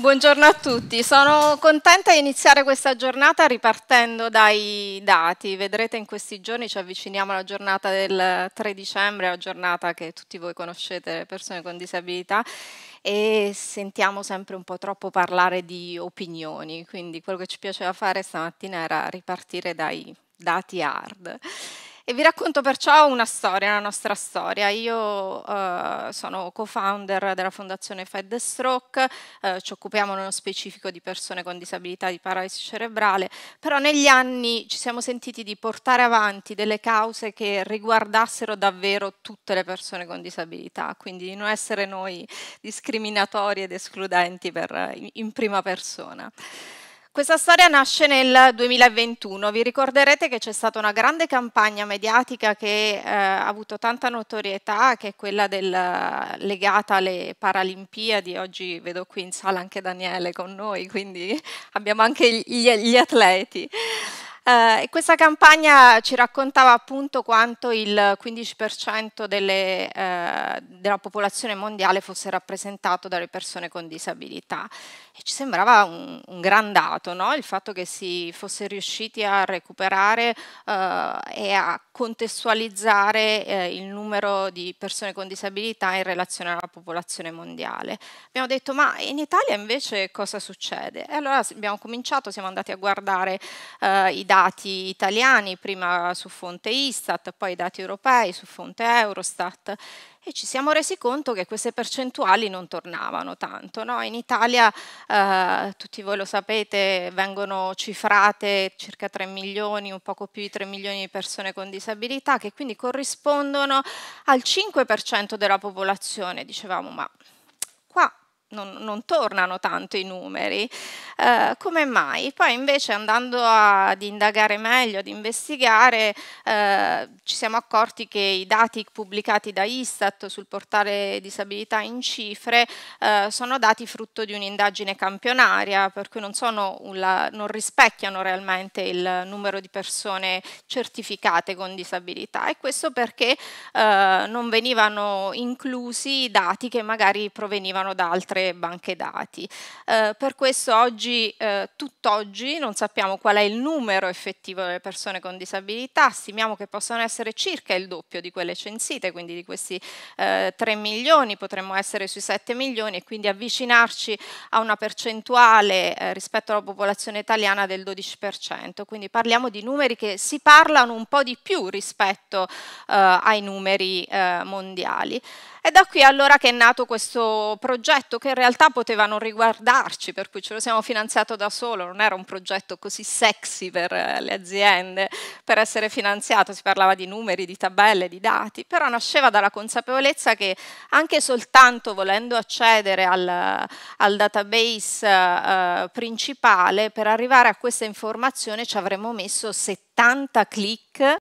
Buongiorno a tutti, sono contenta di iniziare questa giornata ripartendo dai dati. Vedrete in questi giorni ci avviciniamo alla giornata del 3 dicembre, la giornata che tutti voi conoscete, persone con disabilità, e sentiamo sempre un po' troppo parlare di opinioni, quindi quello che ci piaceva fare stamattina era ripartire dai dati hard. E vi racconto perciò una storia, la nostra storia. Io eh, sono co-founder della fondazione Fed Stroke, eh, ci occupiamo nello specifico di persone con disabilità di paralisi cerebrale, però negli anni ci siamo sentiti di portare avanti delle cause che riguardassero davvero tutte le persone con disabilità, quindi di non essere noi discriminatori ed escludenti per, eh, in prima persona. Questa storia nasce nel 2021, vi ricorderete che c'è stata una grande campagna mediatica che eh, ha avuto tanta notorietà, che è quella del, legata alle Paralimpiadi, oggi vedo qui in sala anche Daniele con noi, quindi abbiamo anche gli, gli atleti. Eh, questa campagna ci raccontava appunto quanto il 15% delle, eh, della popolazione mondiale fosse rappresentato dalle persone con disabilità. E ci sembrava un, un gran dato no? il fatto che si fosse riusciti a recuperare eh, e a contestualizzare eh, il numero di persone con disabilità in relazione alla popolazione mondiale. Abbiamo detto ma in Italia invece cosa succede? E allora abbiamo cominciato, siamo andati a guardare eh, i dati dati italiani, prima su fonte Istat, poi dati europei su fonte Eurostat e ci siamo resi conto che queste percentuali non tornavano tanto. No? In Italia, eh, tutti voi lo sapete, vengono cifrate circa 3 milioni, un poco più di 3 milioni di persone con disabilità che quindi corrispondono al 5% della popolazione. Dicevamo, ma non, non, tornano tanto i numeri. Eh, come mai? Poi invece andando ad indagare meglio, ad investigare, eh, ci siamo accorti che i dati pubblicati da Istat sul portale disabilità in cifre eh, sono dati frutto di un'indagine campionaria, per cui non, una, non, rispecchiano realmente il numero di persone certificate con disabilità e questo perché eh, non venivano inclusi i dati che magari provenivano da altre altre banche dati. Eh, per questo oggi, eh, tutt'oggi, non sappiamo qual è il numero effettivo delle persone con disabilità, stimiamo che possano essere circa il doppio di quelle censite, quindi di questi eh, 3 milioni potremmo essere sui 7 milioni e quindi avvicinarci a una percentuale eh, rispetto alla popolazione italiana del 12%, quindi parliamo di numeri che si parlano un po' di più rispetto eh, ai numeri eh, mondiali. È da qui allora che è nato questo progetto che in realtà poteva non riguardarci, per cui ce lo siamo finanziato da solo, non era un progetto così sexy per eh, le aziende per essere finanziato, si parlava di numeri, di tabelle, di dati, però nasceva dalla consapevolezza che anche soltanto volendo accedere al, al database eh, principale per arrivare a questa informazione ci avremmo messo 70 click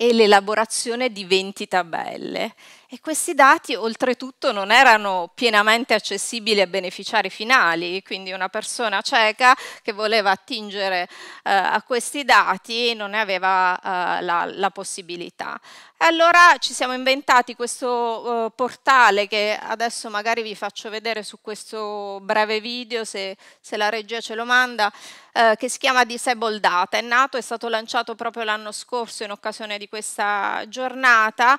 e l'elaborazione di 20 tabelle. E questi dati oltretutto non erano pienamente accessibili a beneficiari finali, quindi una persona cieca che voleva attingere eh, a questi dati non ne aveva eh, la, la, possibilità. E allora ci siamo inventati questo eh, portale che adesso magari vi faccio vedere su questo breve video se, se la regia ce lo manda, eh, che si chiama Disable Data. È nato, è stato lanciato proprio l'anno scorso in occasione di questa giornata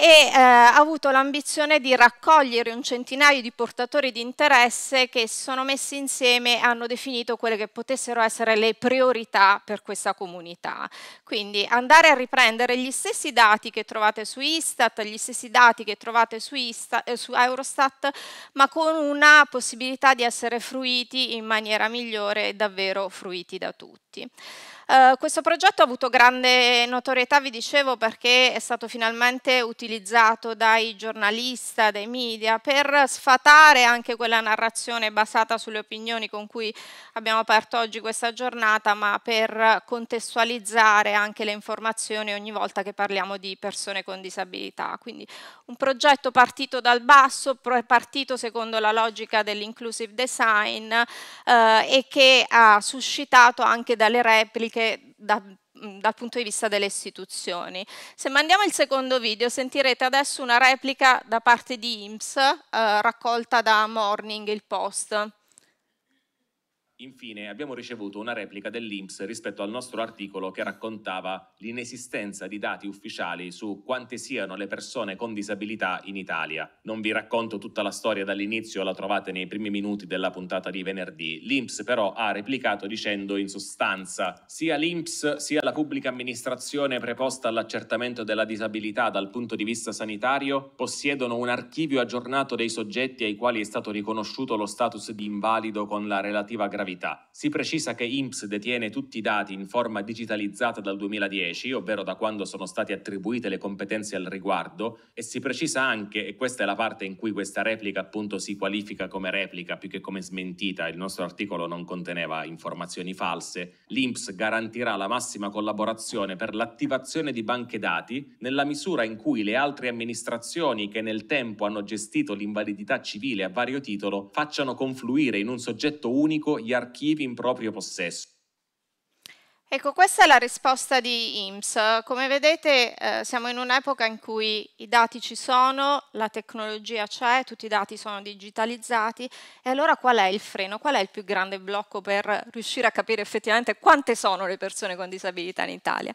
e eh, ha avuto l'ambizione di raccogliere un centinaio di portatori di interesse che si sono messi insieme e hanno definito quelle che potessero essere le priorità per questa comunità. Quindi andare a riprendere gli stessi dati che trovate su Istat, gli stessi dati che trovate su, Ista, eh, su Eurostat, ma con una possibilità di essere fruiti in maniera migliore e davvero fruiti da tutti. Eh, questo progetto ha avuto grande notorietà, vi dicevo, perché è stato finalmente utilizzato dai giornalisti, dai media, per sfatare anche quella narrazione basata sulle opinioni con cui abbiamo aperto oggi questa giornata, ma per contestualizzare anche le informazioni ogni volta che parliamo di persone con disabilità. Quindi un progetto partito dal basso, partito secondo la logica dell'inclusive design eh, e che ha suscitato anche dalle repliche anche da, mm, dal punto di vista delle istituzioni. Se mandiamo il secondo video sentirete adesso una replica da parte di IMSS eh, raccolta da Morning, il Post. Infine abbiamo ricevuto una replica dell'Inps rispetto al nostro articolo che raccontava l'inesistenza di dati ufficiali su quante siano le persone con disabilità in Italia. Non vi racconto tutta la storia dall'inizio, la trovate nei primi minuti della puntata di venerdì. L'Inps però ha replicato dicendo in sostanza sia l'Inps sia la pubblica amministrazione preposta all'accertamento della disabilità dal punto di vista sanitario possiedono un archivio aggiornato dei soggetti ai quali è stato riconosciuto lo status di invalido con la relativa gravità gravità. Si precisa che INPS detiene tutti i dati in forma digitalizzata dal 2010, ovvero da quando sono state attribuite le competenze al riguardo, e si precisa anche, e questa è la parte in cui questa replica appunto si qualifica come replica più che come smentita, il nostro articolo non conteneva informazioni false, l'INPS garantirà la massima collaborazione per l'attivazione di banche dati nella misura in cui le altre amministrazioni che nel tempo hanno gestito l'invalidità civile a vario titolo facciano confluire in un soggetto unico gli archivi in proprio possesso. Ecco, questa è la risposta di IMSS. Come vedete eh, siamo in un'epoca in cui i dati ci sono, la tecnologia c'è, tutti i dati sono digitalizzati e allora qual è il freno? Qual è il più grande blocco per riuscire a capire effettivamente quante sono le persone con disabilità in Italia?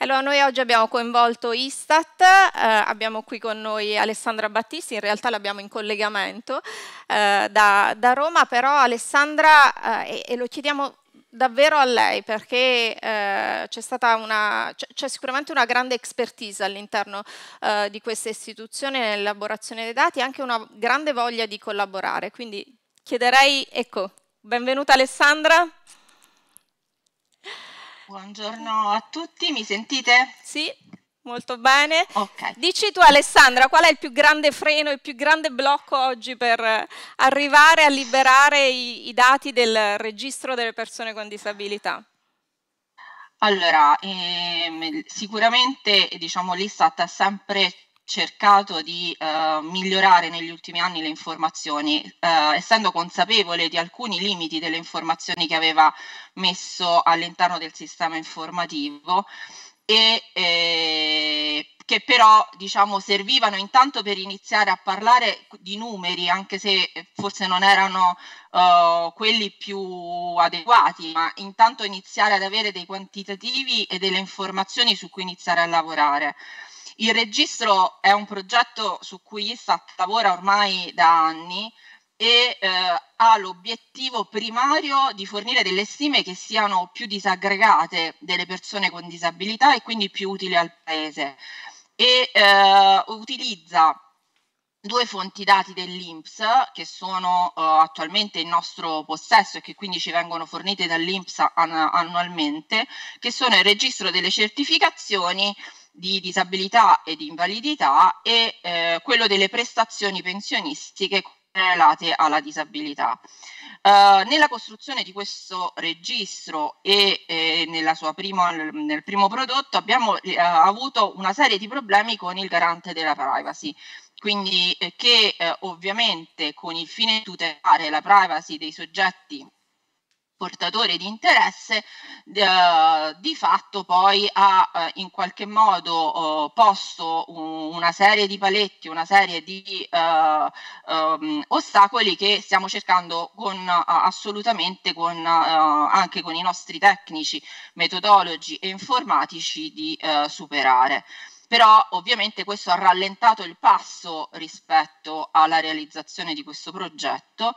Allora, noi oggi abbiamo coinvolto Istat, eh, abbiamo qui con noi Alessandra Battisti, in realtà l'abbiamo in collegamento eh, da, da, Roma, però Alessandra, eh, e lo chiediamo davvero a lei perché eh, c'è, stata una, c'è sicuramente una grande expertise all'interno eh, di questa istituzione nell'elaborazione dei dati e anche una grande voglia di collaborare. Quindi chiederei, ecco, benvenuta Alessandra. Buongiorno a tutti, mi sentite? Sì. Molto bene. Okay. Dici tu Alessandra, qual è il più grande freno, il più grande blocco oggi per eh, arrivare a liberare i, i dati del registro delle persone con disabilità? Allora, ehm, sicuramente diciamo, l'Istat ha sempre cercato di eh, migliorare negli ultimi anni le informazioni, eh, essendo consapevole di alcuni limiti delle informazioni che aveva messo all'interno del sistema informativo e eh, che però diciamo, servivano intanto per iniziare a parlare di numeri, anche se eh, forse non erano uh, quelli più adeguati, ma intanto iniziare ad avere dei quantitativi e delle informazioni su cui iniziare a lavorare. Il registro è un progetto su cui ISAT lavora ormai da anni, e eh, ha l'obiettivo primario di fornire delle stime che siano più disaggregate delle persone con disabilità e quindi più utili al Paese. E eh, utilizza due fonti dati dell'INPS che sono uh, attualmente in nostro possesso e che quindi ci vengono fornite dall'INPS an- annualmente, che sono il registro delle certificazioni di disabilità e di invalidità e eh, quello delle prestazioni pensionistiche relate alla disabilità. Uh, nella costruzione di questo registro e, e prima, nel primo prodotto abbiamo uh, avuto una serie di problemi con il garante della privacy, quindi eh, che eh, ovviamente con il fine di tutelare la privacy dei soggetti portatore di interesse eh, di fatto poi ha eh, in qualche modo eh, posto un, una serie di paletti, una serie di um, ostacoli che stiamo cercando con, eh, assolutamente con, eh, anche con i nostri tecnici metodologi e informatici di superare però ovviamente questo ha rallentato il passo rispetto alla realizzazione di questo progetto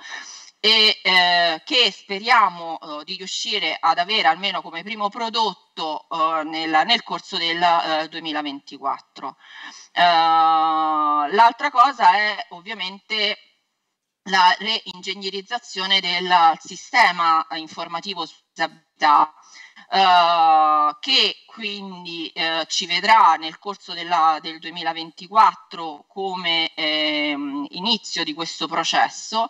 e eh, che speriamo eh, di riuscire ad avere almeno come primo prodotto eh, nel, nel, corso del 2024. Eh, eh, l'altra cosa è ovviamente la reingegnerizzazione del sistema informativo su disabilità. Uh, eh, che quindi uh, ci vedrà nel corso della, del 2024 come ehm, inizio di questo processo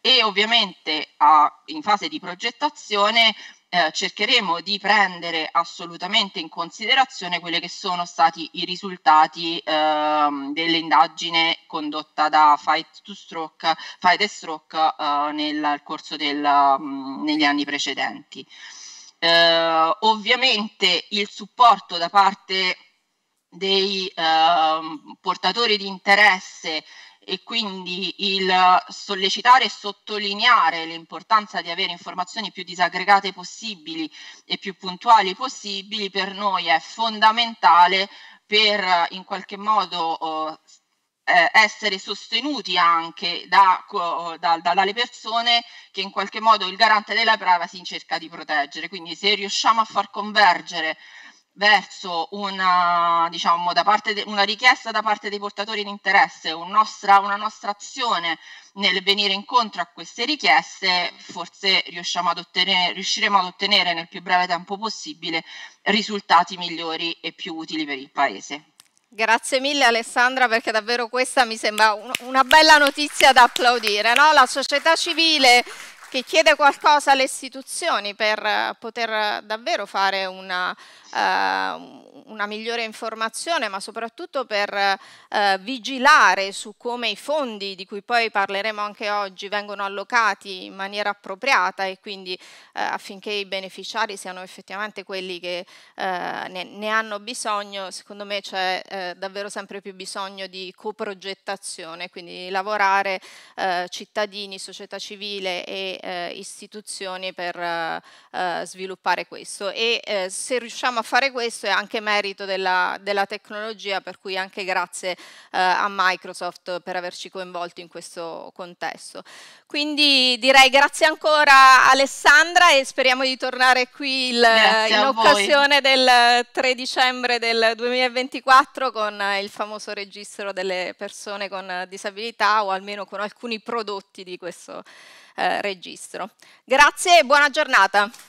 e ovviamente a, in fase di progettazione eh, cercheremo di prendere assolutamente in considerazione quelli che sono stati i risultati ehm, dell'indagine condotta da Fight to Stroke, Fight Stroke eh, nel corso del, mh, mm, negli anni precedenti. Eh, ovviamente il supporto da parte dei ehm, portatori di interesse e quindi il sollecitare e sottolineare l'importanza di avere informazioni più disaggregate possibili e più puntuali possibili per noi è fondamentale per eh, in qualche modo oh, eh, essere sostenuti anche da, oh, da, da, dalle persone che in qualche modo il garante della privacy cerca di proteggere. Quindi se riusciamo a far convergere verso una, diciamo, da de, una richiesta da parte dei portatori di interesse, un nostra, una nostra azione nel venire incontro a queste richieste, forse ad ottenere, riusciremo ad ottenere nel più breve tempo possibile risultati migliori e più utili per il Paese. Grazie mille Alessandra perché davvero questa mi sembra un, una bella notizia da applaudire. No? La società civile che chiede qualcosa alle istituzioni per eh, poter davvero fare una, eh, una migliore informazione, ma soprattutto per eh, vigilare su come i fondi, di cui poi parleremo anche oggi, vengono allocati in maniera appropriata e quindi eh, affinché i beneficiari siano effettivamente quelli che eh, ne, ne, hanno bisogno, secondo me c'è eh, davvero sempre più bisogno di coprogettazione, quindi lavorare cittadini, società civile e eh, istituzioni per eh, sviluppare questo e eh, se riusciamo a fare questo è anche merito della, della tecnologia per cui anche grazie eh, a Microsoft per averci coinvolto in questo contesto. Quindi direi grazie ancora Alessandra e speriamo di tornare qui il, in occasione voi. del 3 dicembre del 2024 con il famoso registro delle persone con disabilità o almeno con alcuni prodotti di questo eh, registro. Grazie e buona giornata.